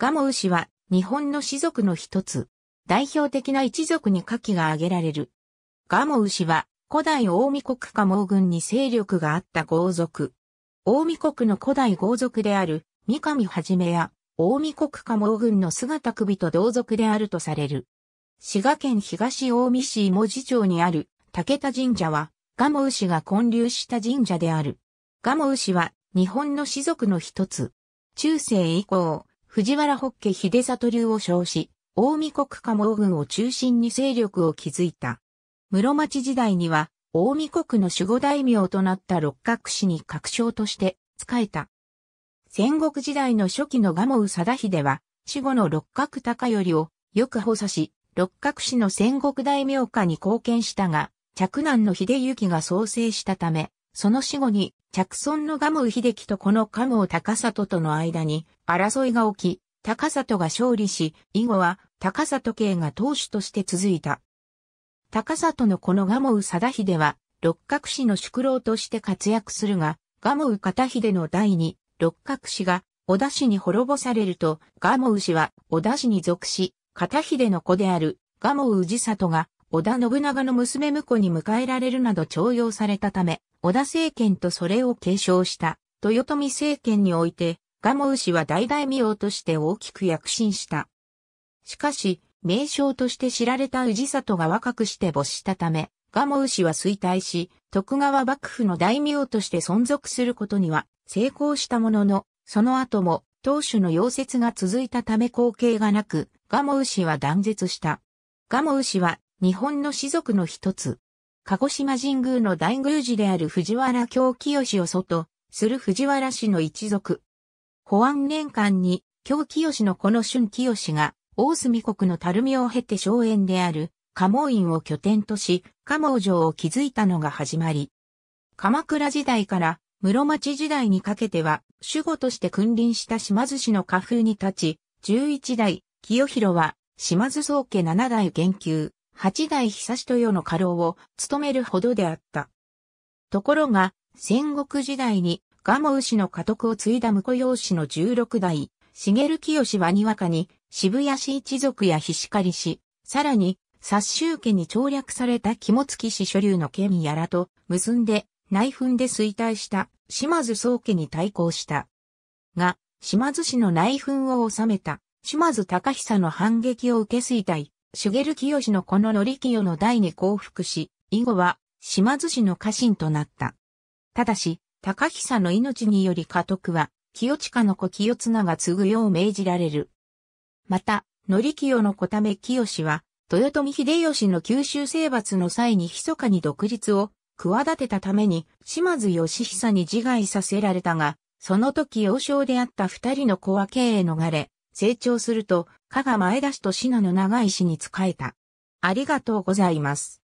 ガモウ氏は日本の氏族の一つ。代表的な一族に下記が挙げられる。ガモウ氏は古代大見国下毛軍に勢力があった豪族。大見国の古代豪族である三上はじめや大見国下毛軍の姿首と同族であるとされる。滋賀県東大見市門司町にある武田神社はガモウ氏が建立した神社である。ガモウ氏は日本の氏族の一つ。中世以降、藤原北家秀里流を称し、大見国家毛軍を中心に勢力を築いた。室町時代には、大見国の守護大名となった六角氏に確証として仕えた。戦国時代の初期の賀茂貞秀は、死後の六角高頼をよく補佐し、六角氏の戦国大名家に貢献したが、嫡男の秀行が創生したため、その死後に着村のウヒ秀樹とこの蒲生高里との間に争いが起き、高里が勝利し、以後は高里系が当主として続いた。高里のこの蒲生貞秀は、六角氏の宿老として活躍するが、蒲生片秀の第二、六角氏が小田氏に滅ぼされると、モウ氏は小田氏に属し、片秀の子である蒲生氏里が織田信長の娘婿に迎えられるなど徴用されたため、織田政権とそれを継承した豊臣政権において、蒲生氏は大大名として大きく躍進した。しかし、名将として知られた氏里が若くして没したため、蒲生氏は衰退し、徳川幕府の大名として存続することには成功したものの、その後も当主の溶接が続いたため後継がなく、蒲生氏は断絶した。蒲生氏は日本の士族の一つ。鹿児島神宮の大宮寺である藤原京清を祖とする藤原氏の一族。保安年間に京清のこの春清が大隅国の垂水を経て荘園である鴨院を拠点とし、鴨城を築いたのが始まり。鎌倉時代から室町時代にかけては、守護として君臨した島津氏の家風に立ち、11代、清弘は、島津宗家7代研究、八代久し豊の家老を務めるほどであった。ところが、戦国時代にモウ氏の家督を継いだ婿養子の十六代、茂清はにわかに渋谷氏一族や菱り氏、さらに、殺衆家に調略された肝付氏所流の権やらと結んで内紛で衰退した島津宗家に対抗した。が、島津氏の内紛を収めた島津隆久の反撃を受け衰退、ヨ清のこのキ清の代に降伏し、以後は島津氏の家臣となった。ただし、高久の命により家督は、清近の子清綱が継ぐよう命じられる。また、キ清の子ため清は、豊臣秀吉の九州征伐の際に密かに独立を企てたために島津義久に自害させられたが、その時幼少であった二人の子は刑へ逃れ、成長すると、加賀前田氏と信濃長井氏に仕えた。ありがとうございます。